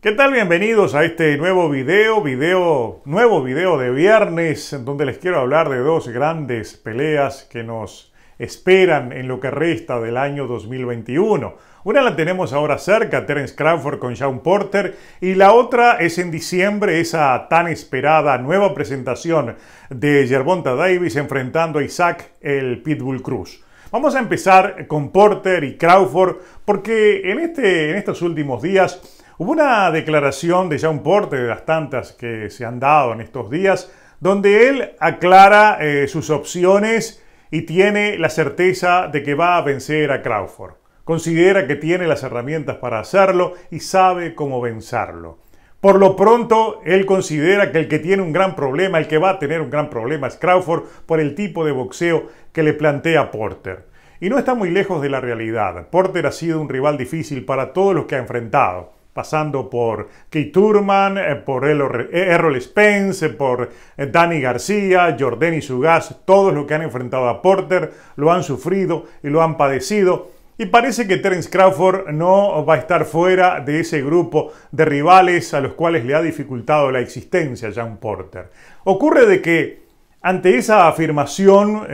¿Qué tal? Bienvenidos a este nuevo video, nuevo video de viernes, donde les quiero hablar de dos grandes peleas que nos esperan en lo que resta del año 2021. Una la tenemos ahora cerca, Terence Crawford con Sean Porter, y la otra es en diciembre esa tan esperada nueva presentación de Gervonta Davis enfrentando a Isaac el Pitbull Cruz. Vamos a empezar con Porter y Crawford porque en, este, en estos últimos días Hubo una declaración de Jean Porter, de las tantas que se han dado en estos días, donde él aclara eh, sus opciones y tiene la certeza de que va a vencer a Crawford. Considera que tiene las herramientas para hacerlo y sabe cómo vencerlo. Por lo pronto, él considera que el que tiene un gran problema, el que va a tener un gran problema es Crawford por el tipo de boxeo que le plantea Porter. Y no está muy lejos de la realidad. Porter ha sido un rival difícil para todos los que ha enfrentado pasando por Keith Turman, eh, por Errol eh, Spence, eh, por Danny García, y Sugaz, todos los que han enfrentado a Porter lo han sufrido y lo han padecido. Y parece que Terence Crawford no va a estar fuera de ese grupo de rivales a los cuales le ha dificultado la existencia a John Porter. Ocurre de que ante esa afirmación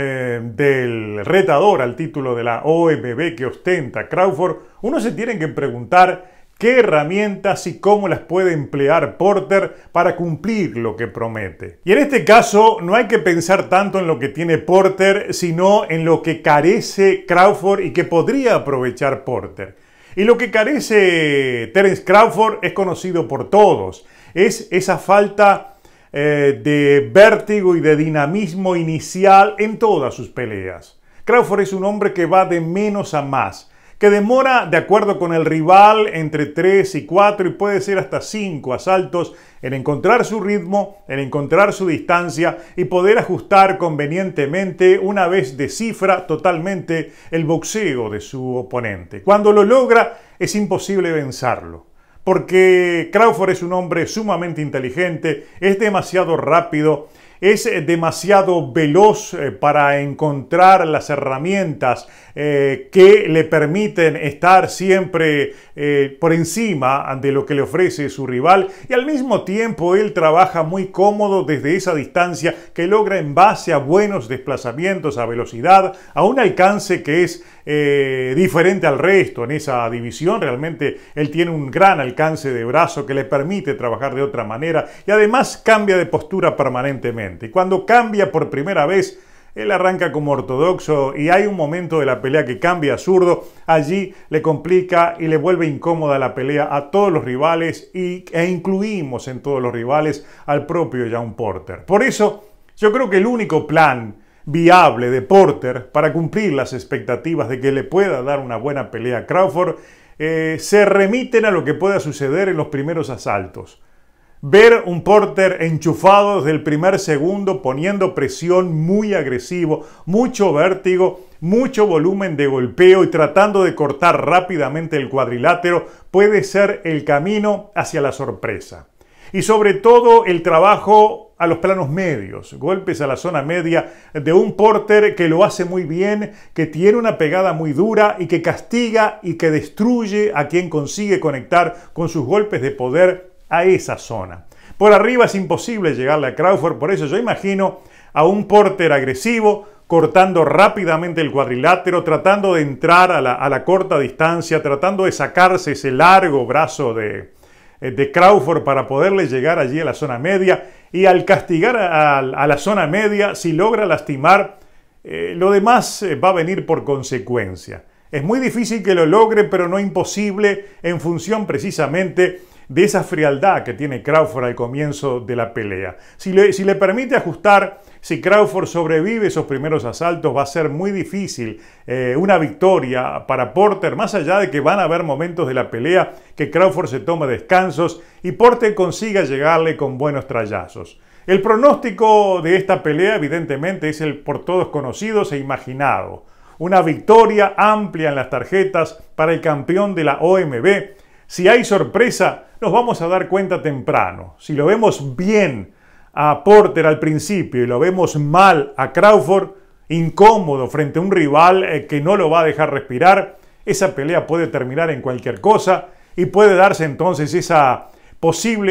del retador al título de la OMB que ostenta Crawford, uno se tiene que preguntar qué herramientas y cómo las puede emplear Porter para cumplir lo que promete. Y en este caso no hay que pensar tanto en lo que tiene Porter, sino en lo que carece Crawford y que podría aprovechar Porter. Y lo que carece Terence Crawford es conocido por todos, es esa falta eh, de vértigo y de dinamismo inicial en todas sus peleas. Crawford es un hombre que va de menos a más, demora, de acuerdo con el rival, entre 3 y 4 y puede ser hasta 5 asaltos en encontrar su ritmo, en encontrar su distancia y poder ajustar convenientemente una vez descifra totalmente el boxeo de su oponente. Cuando lo logra es imposible vencerlo porque Crawford es un hombre sumamente inteligente, es demasiado rápido es eh, demasiado veloz eh, para encontrar las herramientas eh, que le permiten estar siempre por encima de lo que le ofrece su rival y al mismo tiempo él trabaja muy cómodo desde esa distancia que logra en base a buenos desplazamientos, a velocidad, a un alcance que es eh, diferente al resto en esa división. Realmente él tiene un gran alcance de brazo que le permite trabajar de otra manera y además cambia de postura permanentemente. Y cuando cambia por primera vez, él arranca como ortodoxo y hay un momento de la pelea que cambia a zurdo. Allí le complica y le vuelve incómoda la pelea a todos los rivales y, e incluimos en todos los rivales al propio John Porter. Por eso, yo creo que el único plan viable de Porter para cumplir las expectativas de que le pueda dar una buena pelea a Crawford, eh, se remiten a lo que pueda suceder en los primeros asaltos. Ver un Porter enchufado desde el primer segundo, poniendo presión muy agresivo, mucho vértigo, mucho volumen de golpeo y tratando de cortar rápidamente el cuadrilátero puede ser el camino hacia la sorpresa y sobre todo el trabajo a los planos medios, golpes a la zona media de un porter que lo hace muy bien, que tiene una pegada muy dura y que castiga y que destruye a quien consigue conectar con sus golpes de poder a esa zona. Por arriba es imposible llegarle a Crawford, por eso yo imagino a un porter agresivo cortando rápidamente el cuadrilátero, tratando de entrar a la, a la corta distancia, tratando de sacarse ese largo brazo de, eh, de Crawford para poderle llegar allí a la zona media y al castigar a, la zona media, si logra lastimar, eh, lo demás eh, va a venir por consecuencia. Es muy difícil que lo logre, pero no imposible en función precisamente de esa frialdad que tiene Crawford al comienzo de la pelea. Si le, permite ajustar, si Crawford sobrevive esos primeros asaltos, va a ser muy difícil eh, una victoria para Porter, más allá de que van a haber momentos de la pelea que Crawford se toma descansos y Porter consiga llegarle con buenos trallazos. El pronóstico de esta pelea, evidentemente, es el por todos conocidos e imaginado. Una victoria amplia en las tarjetas para el campeón de la OMB si hay sorpresa, nos vamos a dar cuenta temprano. Si lo vemos bien a Porter al principio y lo vemos mal a Crawford, incómodo frente a un rival eh, que no lo va a dejar respirar, esa pelea puede terminar en cualquier cosa y puede darse entonces esa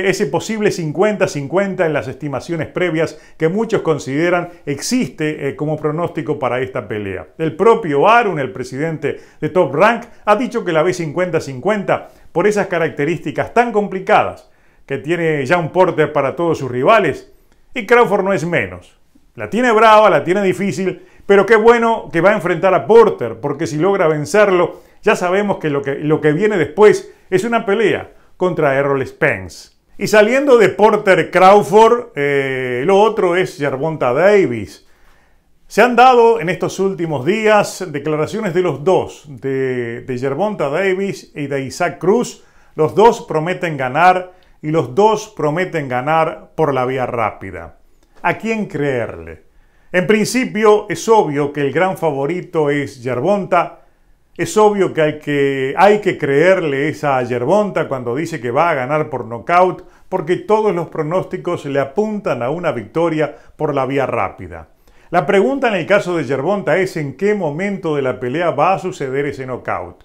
ese posible 50-50 en las estimaciones previas que muchos consideran existe eh, como pronóstico para esta pelea. El propio Aaron, el presidente de Top Rank, ha dicho que la ve 50-50 por esas características tan complicadas que tiene ya un Porter para todos sus rivales. Y Crawford no es menos. La tiene brava, la tiene difícil, pero qué bueno que va a enfrentar a Porter, porque si logra vencerlo, ya sabemos que, lo que viene después es una pelea contra Errol Spence. Y saliendo de Porter Crawford, eh, lo otro es Yerbonta Davis. Se han dado en estos últimos días declaraciones de los dos, de, de Yerbonta Davis y de Isaac Cruz. Los dos prometen ganar y los dos prometen ganar por la vía rápida. ¿A quién creerle? En principio es obvio que el gran favorito es Yerbonta, es obvio que hay, que creerle esa Yerbonta cuando dice que va a ganar por nocaut, porque todos los pronósticos le apuntan a una victoria por la vía rápida. La pregunta en el caso de Yerbonta es en qué momento de la pelea va a suceder ese nocaut.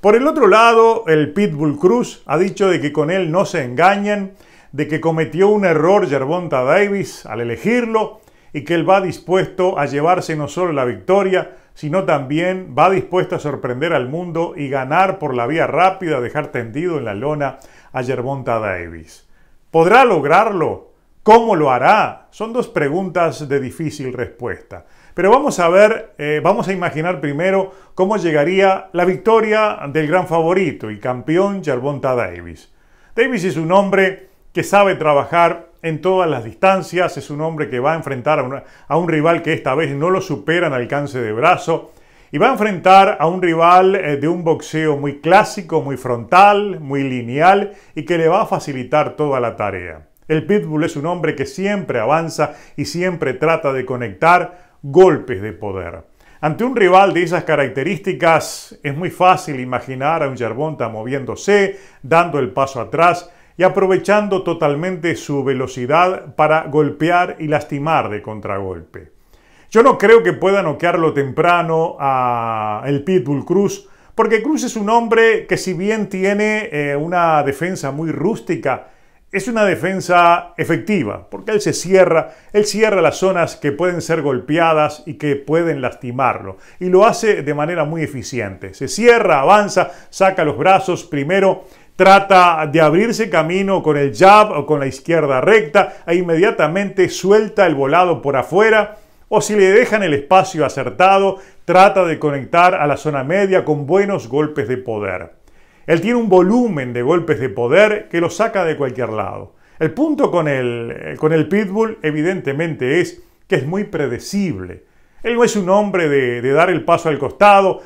Por el otro lado, el Pitbull Cruz ha dicho de que con él no se engañan, de que cometió un error Yerbonta Davis al elegirlo y que él va dispuesto a llevarse no solo la victoria, sino también va dispuesto a sorprender al mundo y ganar por la vía rápida, dejar tendido en la lona a Gervonta Davis. ¿Podrá lograrlo? ¿Cómo lo hará? Son dos preguntas de difícil respuesta. Pero vamos a ver, eh, vamos a imaginar primero cómo llegaría la victoria del gran favorito y campeón Gervonta Davis. Davis es un hombre que sabe trabajar en todas las distancias, es un hombre que va a enfrentar a, un rival que esta vez no lo supera en alcance de brazo y va a enfrentar a un rival eh, de un boxeo muy clásico, muy frontal, muy lineal y que le va a facilitar toda la tarea. El Pitbull es un hombre que siempre avanza y siempre trata de conectar golpes de poder. Ante un rival de esas características es muy fácil imaginar a un Yerbonta moviéndose, dando el paso atrás, y aprovechando totalmente su velocidad para golpear y lastimar de contragolpe. Yo no creo que pueda noquearlo temprano a el Pitbull Cruz, porque Cruz es un hombre que si bien tiene eh, una defensa muy rústica, es una defensa efectiva, porque él se cierra, él cierra las zonas que pueden ser golpeadas y que pueden lastimarlo, y lo hace de manera muy eficiente. Se cierra, avanza, saca los brazos primero trata de abrirse camino con el jab o con la izquierda recta e inmediatamente suelta el volado por afuera o si le dejan el espacio acertado, trata de conectar a la zona media con buenos golpes de poder. Él tiene un volumen de golpes de poder que lo saca de cualquier lado. El punto con el, con el pitbull evidentemente es que es muy predecible. Él no es un hombre de, dar el paso al costado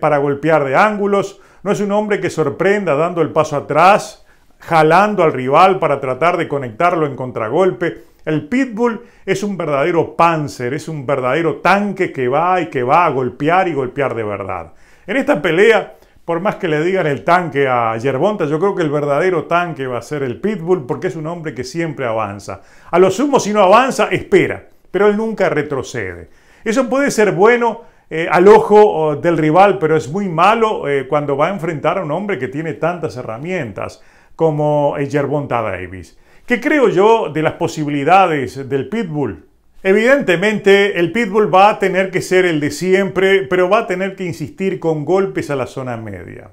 para golpear de ángulos, no es un hombre que sorprenda dando el paso atrás, jalando al rival para tratar de conectarlo en contragolpe. El pitbull es un verdadero panzer, es un verdadero tanque que va y que va a golpear y golpear de verdad. En esta pelea, por más que le digan el tanque a Yerbonta, yo creo que el verdadero tanque va a ser el pitbull porque es un hombre que siempre avanza. A lo sumo, si no avanza, espera, pero él nunca retrocede. Eso puede ser bueno eh, al ojo del rival, pero es muy malo eh, cuando va a enfrentar a un hombre que tiene tantas herramientas como Yerbonta Davis. ¿Qué creo yo de las posibilidades del Pitbull? Evidentemente, el Pitbull va a tener que ser el de siempre, pero va a tener que insistir con golpes a la zona media.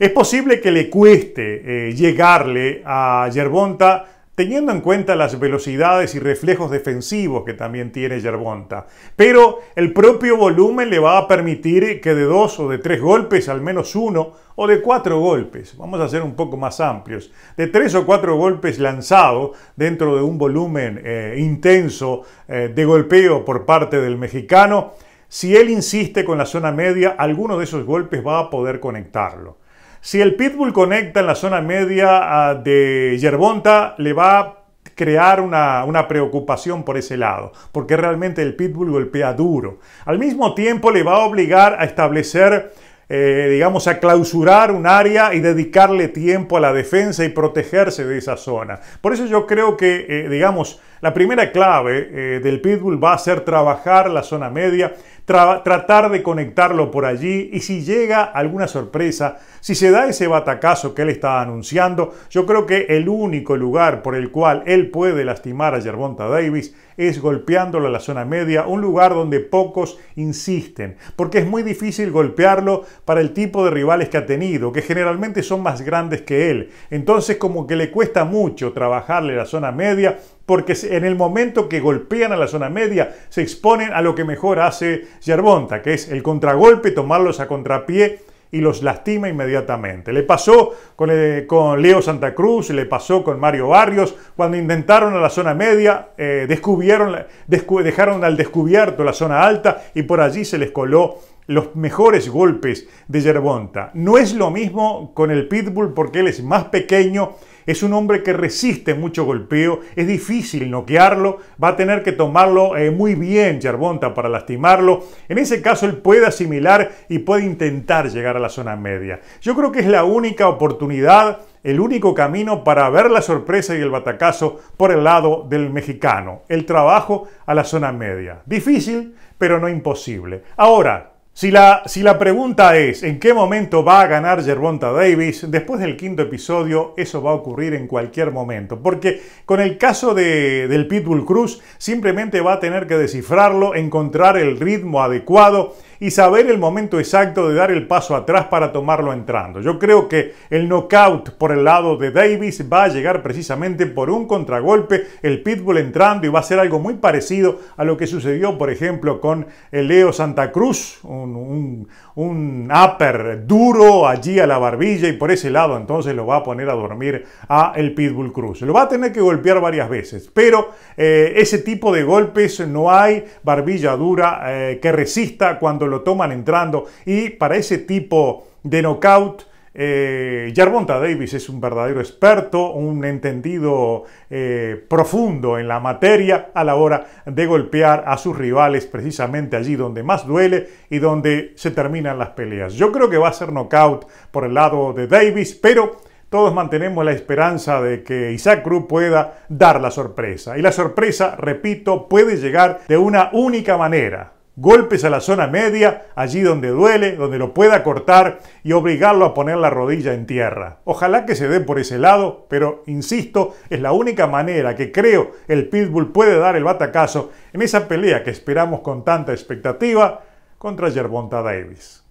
Es posible que le cueste eh, llegarle a Yerbonta teniendo en cuenta las velocidades y reflejos defensivos que también tiene Yerbonta. Pero el propio volumen le va a permitir que de dos o de tres golpes, al menos uno, o de cuatro golpes, vamos a ser un poco más amplios, de tres o cuatro golpes lanzados dentro de un volumen eh, intenso eh, de golpeo por parte del mexicano, si él insiste con la zona media, alguno de esos golpes va a poder conectarlo. Si el pitbull conecta en la zona media ah, de Yerbonta, le va a crear una, preocupación por ese lado, porque realmente el pitbull golpea duro. Al mismo tiempo le va a obligar a establecer, eh, digamos, a clausurar un área y dedicarle tiempo a la defensa y protegerse de esa zona. Por eso yo creo que, eh, digamos, la primera clave eh, del pitbull va a ser trabajar la zona media, tratar de conectarlo por allí y si llega alguna sorpresa, si se da ese batacazo que él está anunciando, yo creo que el único lugar por el cual él puede lastimar a Gervonta Davis es golpeándolo a la zona media, un lugar donde pocos insisten, porque es muy difícil golpearlo para el tipo de rivales que ha tenido, que generalmente son más grandes que él. Entonces como que le cuesta mucho trabajarle la zona media porque en el momento que golpean a la zona media se exponen a lo que mejor hace Yerbonta, que es el contragolpe, tomarlos a contrapié y los lastima inmediatamente. Le pasó con, eh, Leo Santa Cruz, le pasó con Mario Barrios, cuando intentaron a la zona media, eh, dejaron al descubierto la zona alta y por allí se les coló los mejores golpes de Yerbonta. No es lo mismo con el Pitbull porque él es más pequeño es un hombre que resiste mucho golpeo, es difícil noquearlo, va a tener que tomarlo eh, muy bien Yerbonta para lastimarlo. En ese caso él puede asimilar y puede intentar llegar a la zona media. Yo creo que es la única oportunidad el único camino para ver la sorpresa y el batacazo por el lado del mexicano, el trabajo a la zona media. Difícil, pero no imposible. Ahora, si la, si la pregunta es ¿en qué momento va a ganar Gervonta Davis? Después del quinto episodio eso va a ocurrir en cualquier momento, porque con el caso de, del Pitbull Cruz simplemente va a tener que descifrarlo, encontrar el ritmo adecuado y saber el momento exacto de dar el paso atrás para tomarlo entrando. Yo creo que el knockout por el lado de Davis va a llegar precisamente por un contragolpe, el pitbull entrando y va a ser algo muy parecido a lo que sucedió, por ejemplo, con Leo Santa Cruz, un, un, upper duro allí a la barbilla y por ese lado entonces lo va a poner a dormir a el pitbull Cruz. Lo va a tener que golpear varias veces, pero eh, ese tipo de golpes no hay barbilla dura eh, que resista cuando lo toman entrando. Y para ese tipo de knockout, eh, Davis es un verdadero experto, un entendido eh, profundo en la materia a la hora de golpear a sus rivales precisamente allí donde más duele y donde se terminan las peleas. Yo creo que va a ser knockout por el lado de Davis, pero todos mantenemos la esperanza de que Isaac Cruz pueda dar la sorpresa. Y la sorpresa, repito, puede llegar de una única manera, Golpes a la zona media, allí donde duele, donde lo pueda cortar y obligarlo a poner la rodilla en tierra. Ojalá que se dé por ese lado, pero insisto, es la única manera que creo el Pitbull puede dar el batacazo en esa pelea que esperamos con tanta expectativa contra Gervonta Davis.